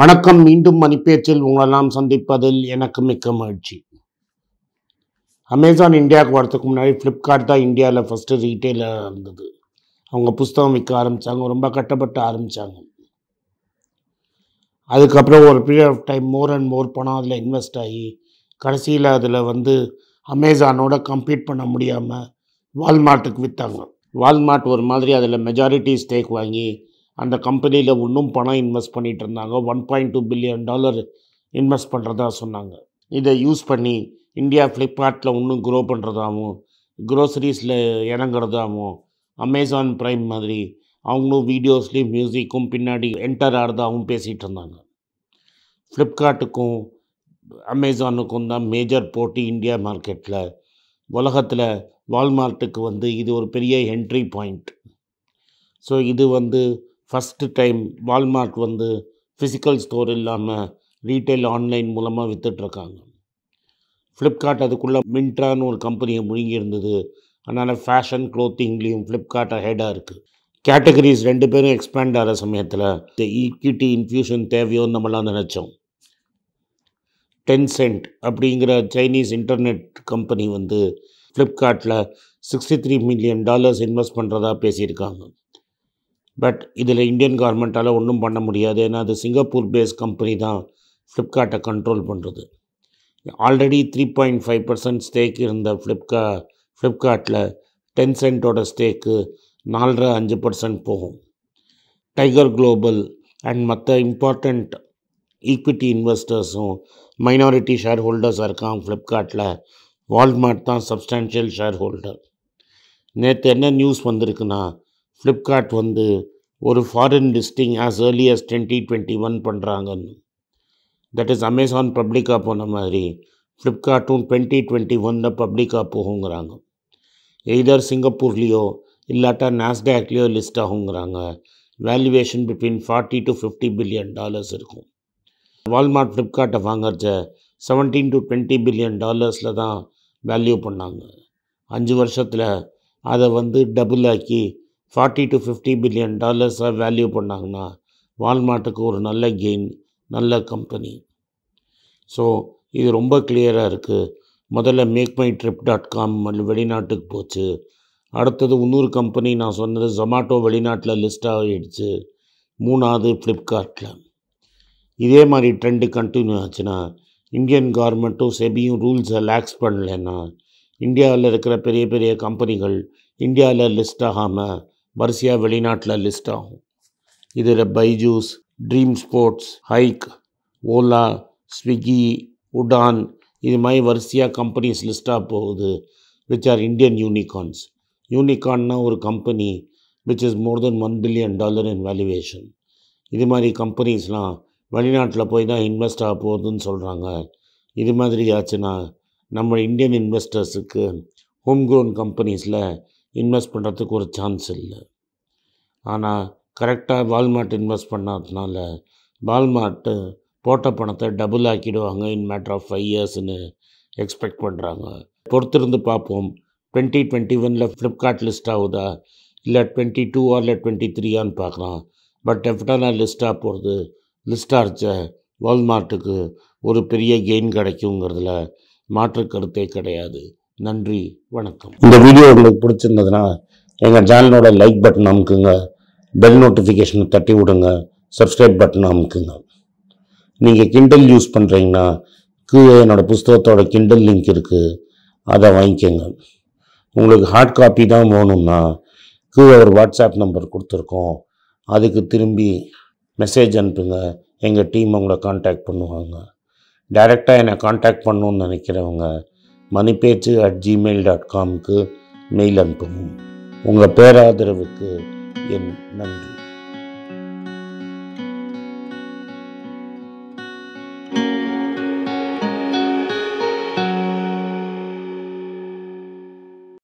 வணக்கம் மீண்டும் மணிப்பேச்சில் உங்களெல்லாம் சந்திப்பதில் எனக்கு மிக்க மகிழ்ச்சி அமேசான் இந்தியாவுக்கு வரத்துக்கு முன்னாடி ஃப்ளிப்கார்ட் தான் இந்தியாவில் ஃபஸ்ட்டு ரீட்டெயிலாக இருந்தது அவங்க புஸ்தகம் விற்க ஆரம்பித்தாங்க ரொம்ப கட்டப்பட்டு ஆரம்பித்தாங்க அதுக்கப்புறம் ஒரு period of time more and more பணம் அதில் இன்வெஸ்ட் ஆகி கடைசியில் அதில் வந்து அமேசானோட கம்ப்ளீட் பண்ண முடியாமல் வால்மார்ட்டுக்கு விற்றாங்க வால்மார்ட் ஒரு மாதிரி அதில் மெஜாரிட்டி ஸ்டேக் வாங்கி அந்த கம்பெனியில் இன்னும் பணம் இன்வெஸ்ட் பண்ணிகிட்டு இருந்தாங்க one point two billion dollar invest பண்ணுறதா சொன்னாங்க இதை யூஸ் பண்ணி இந்தியா ஃப்ளிப்கார்ட்டில் இன்னும் க்ரோ பண்ணுறதாகவும் க்ரோசரிஸில் இறங்குறதாகவும் அமேசான் ப்ரைம் மாதிரி அவங்களும் வீடியோஸ்லேயும் மியூசிக்கும் பின்னாடி என்டர் ஆகிறதாகவும் பேசிகிட்டு இருந்தாங்க ஃப்ளிப்கார்ட்டுக்கும் அமேசானுக்கும் தான் மேஜர் போட்டி இந்தியா மார்க்கெட்டில் உலகத்தில் வால்மார்ட்டுக்கு வந்து இது ஒரு பெரிய என்ட்ரி பாயிண்ட் ஸோ இது வந்து ஃபஸ்ட்டு டைம் வால்மார்ட் வந்து ஃபிசிக்கல் ஸ்டோர் இல்லாமல் ரீட்டைல் ஆன்லைன் மூலமாக விற்றுட்ருக்காங்க ஃப்ளிப்கார்ட் அதுக்குள்ளே மின்ட்ரான்னு ஒரு கம்பெனியை முழுங்கியிருந்தது அதனால் ஃபேஷன் க்ளோத்திங்லேயும் ஃப்ளிப்கார்ட் ஹெடாக இருக்குது கேட்டகரிஸ் ரெண்டு பேரும் எக்ஸ்பேண்ட் ஆகிற சமயத்தில் இந்த ஈக்விட்டி e இன்ஃபியூஷன் தேவையோன்னு நம்மளாம் நினச்சோம் டென்சென்ட் அப்படிங்கிற சைனீஸ் இன்டர்நெட் கம்பெனி வந்து ஃப்ளிப்கார்ட்டில் sixty three million dollars invest பண்ணுறதா பேசியிருக்காங்க பட் இதில் இந்தியன் கவர்மெண்ட்டால் ஒன்றும் பண்ண முடியாது ஏன்னா அது சிங்கப்பூர் பேஸ் கம்பெனி தான் ஃப்ளிப்கார்ட்டை கண்ட்ரோல் பண்ணுறது already three point five percent stake இருந்த ஃப்ளிப்கா ஃப்ளிப்கார்ட்டில் டென் சென்ட்டோட ஸ்டேக்கு நாலரை அஞ்சு பர்சன்ட் போகும் டைகர் குளோபல் அண்ட் மற்ற இம்பார்ட்டண்ட் ஈக்விட்டி இன்வெஸ்டர்ஸும் மைனாரிட்டி ஷேர் ஹோல்டர்ஸாக இருக்காங்க ஃப்ளிப்கார்ட்டில் வால்மார்ட் தான் சப்ஸ்டான்ஷியல் ஷேர் ஹோல்டர் நேற்று என்ன நியூஸ் வந்திருக்குன்னா ஃப்ளிப்கார்ட் வந்து ஒரு foreign listing as early as twenty twenty one பண்ணுறாங்கன்னு தட் இஸ் அமேசான் பப்ளிக்காக போன மாதிரி ஃப்ளிப்கார்ட்டும் டுவெண்ட்டி டுவெண்ட்டி ஒன்னில் பப்ளிக்காக போகுங்கிறாங்க எய்தர் சிங்கப்பூர்லேயோ இல்லாட்டா நாஸ்டாக்லேயோ லிஸ்ட் ஆகுங்கிறாங்க valuation between forty to fifty billion dollars இருக்கும் வால்மார்ட் ஃப்ளிப்கார்ட்டை வாங்குறத செவன்டீன் டு டுவெண்ட்டி பில்லியன் டாலர்ஸில் தான் வேல்யூ பண்ணாங்க அஞ்சு வருஷத்தில் அதை வந்து டபுள் ஆக்கி ஃபார்ட்டி டு ஃபிஃப்டி பில்லியன் டாலர்ஸாக வேல்யூ பண்ணாங்கன்னா வால்மார்ட்டுக்கு ஒரு நல்ல கெயின் நல்ல கம்பெனி ஸோ இது ரொம்ப கிளியராக இருக்குது முதல்ல make my trip dot com வெளிநாட்டுக்கு போச்சு அடுத்தது இன்னொரு கம்பெனி நான் சொன்னது ஜொமாட்டோ வெளிநாட்டில் லிஸ்ட் ஆகிடுச்சு மூணாவது ஃப்ளிப்கார்ட்டில் இதே மாதிரி ட்ரெண்டு கண்டினியூ ஆச்சுன்னா இந்தியன் கவர்மெண்ட்டும் செபியும் ரூல்ஸை லாக்ஸ் பண்ணலைன்னா இந்தியாவில் இருக்கிற பெரிய பெரிய கம்பெனிகள் இந்தியாவில் லிஸ்ட் ஆகாமல் வரிசையாக வெளிநாட்டில் லிஸ்ட் ஆகும் இதில் Byju's Dream Sports Hike Ola Swiggy Udaan இது மாதிரி வரிசையாக கம்பெனிஸ் லிஸ்ட்டாக போகுது விச் ஆர் இண்டியன் யூனிகார்ன்ஸ் யூனிகார்ன்னா ஒரு company which is more than one billion dollar in valuation இது மாதிரி கம்பெனிஸ்லாம் வெளிநாட்டில் போய் தான் இன்வெஸ்ட் ஆக போகுதுன்னு சொல்கிறாங்க இது மாதிரி ஆச்சுன்னா நம்ம இந்தியன் இன்வெஸ்டர்ஸுக்கு ஹோம் க்ரோன் கம்பெனிஸில் இன்வெஸ்ட் பண்ணுறதுக்கு ஒரு சான்ஸ் இல்லை ஆனால் கரெக்டாக வால்மார்ட் இன்வெஸ்ட் பண்ணதுனால வால்மார்ட்டு போட்ட பணத்தை டபுள் ஆக்கிடுவாங்க இன் மேட்ரு ஆஃப் ஃபைவ் இயர்ஸ்னு எக்ஸ்பெக்ட் பண்ணுறாங்க பொறுத்திருந்து பார்ப்போம் டுவெண்ட்டி டுவெண்ட்டி ஒனில் ஃப்ளிப்கார்ட் லிஸ்ட் ஆகுதா இல்லை டுவெண்ட்டி டூ ஆர் இல்லை டுவெண்ட்டி த்ரீயான்னு பார்க்கலாம் பட் நான் லிஸ்ட்டாக போகிறது லிஸ்ட்டாக இருச்ச வால்மார்ட்டுக்கு ஒரு பெரிய கெயின் கிடைக்குங்கிறதுல மாற்று கருத்தே கிடையாது நன்றி வணக்கம் இந்த வீடியோ உங்களுக்கு பிடிச்சிருந்ததுன்னா எங்கள் சேனலோட லைக் பட்டன் அமுக்குங்க பெல் நோட்டிஃபிகேஷனை தட்டி விடுங்க சப்ஸ்கிரைப் பட்டன் அமுக்குங்க நீங்கள் கிண்டல் யூஸ் பண்ணுறீங்கன்னா கீழே என்னோடய புஸ்தகத்தோட கிண்டல் லிங்க் இருக்குது அதை வாங்கிக்கோங்க உங்களுக்கு ஹார்ட் காப்பி தான் வேணும்னா கீழே ஒரு வாட்ஸ்அப் நம்பர் கொடுத்துருக்கோம் அதுக்கு திரும்பி மெசேஜ் அனுப்புங்க எங்கள் டீம் உங்களை காண்டாக்ட் பண்ணுவாங்க டைரெக்டாக என்னை காண்டாக்ட் பண்ணணுன்னு நினைக்கிறவங்க மணிப்பேச்சு அட் ஜிமெயில் டாட் காம்க்கு மெயில் அனுப்பவும் உங்கள் பேராதரவுக்கு என் நன்றி